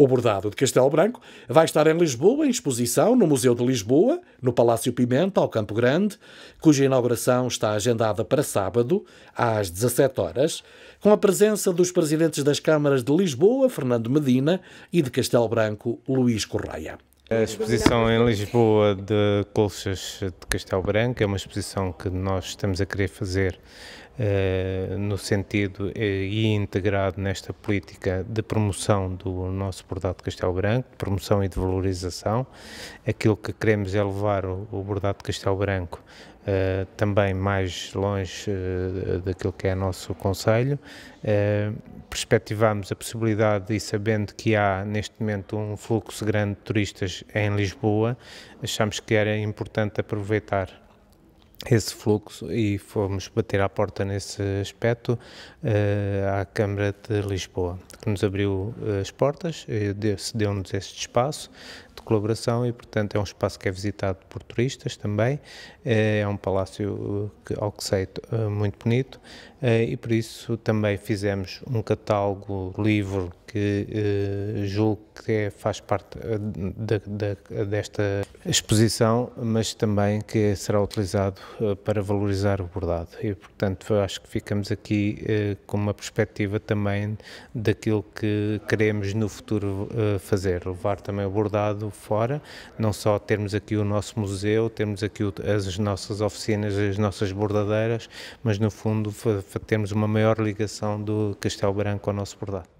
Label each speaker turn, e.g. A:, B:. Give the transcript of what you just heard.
A: O bordado de Castelo Branco vai estar em Lisboa, em exposição no Museu de Lisboa, no Palácio Pimenta, ao Campo Grande, cuja inauguração está agendada para sábado, às 17 horas, com a presença dos presidentes das câmaras de Lisboa, Fernando Medina, e de Castelo Branco, Luís Correia. A exposição em
B: Lisboa de colchas de Castelo Branco é uma exposição que nós estamos a querer fazer eh, no sentido eh, e integrado nesta política de promoção do nosso bordado de Castelo Branco, de promoção e de valorização. Aquilo que queremos é levar o bordado de Castelo Branco eh, também mais longe daquilo que é nosso Conselho. perspectivamos a possibilidade e sabendo que há neste momento um fluxo grande de turistas em Lisboa, achamos que era importante aproveitar esse fluxo e fomos bater à porta nesse aspecto uh, à Câmara de Lisboa, que nos abriu eh, as portas, eh, cedeu-nos este espaço de colaboração e, portanto, é um espaço que é visitado por turistas também, é um palácio, que, ao que sei, muito bonito e, por isso, também fizemos um catálogo livro que eh, julgo que é, faz parte de, eh, de, desta exposição, mas também que será utilizado eh, para valorizar o bordado. E, portanto, acho que ficamos aqui eh, com uma perspectiva também daquilo que queremos no futuro eh, fazer, levar também o bordado fora, não só termos aqui o nosso museu, termos aqui o, as nossas oficinas, as nossas bordadeiras, mas, no fundo, termos uma maior ligação do Castelo Branco ao nosso bordado.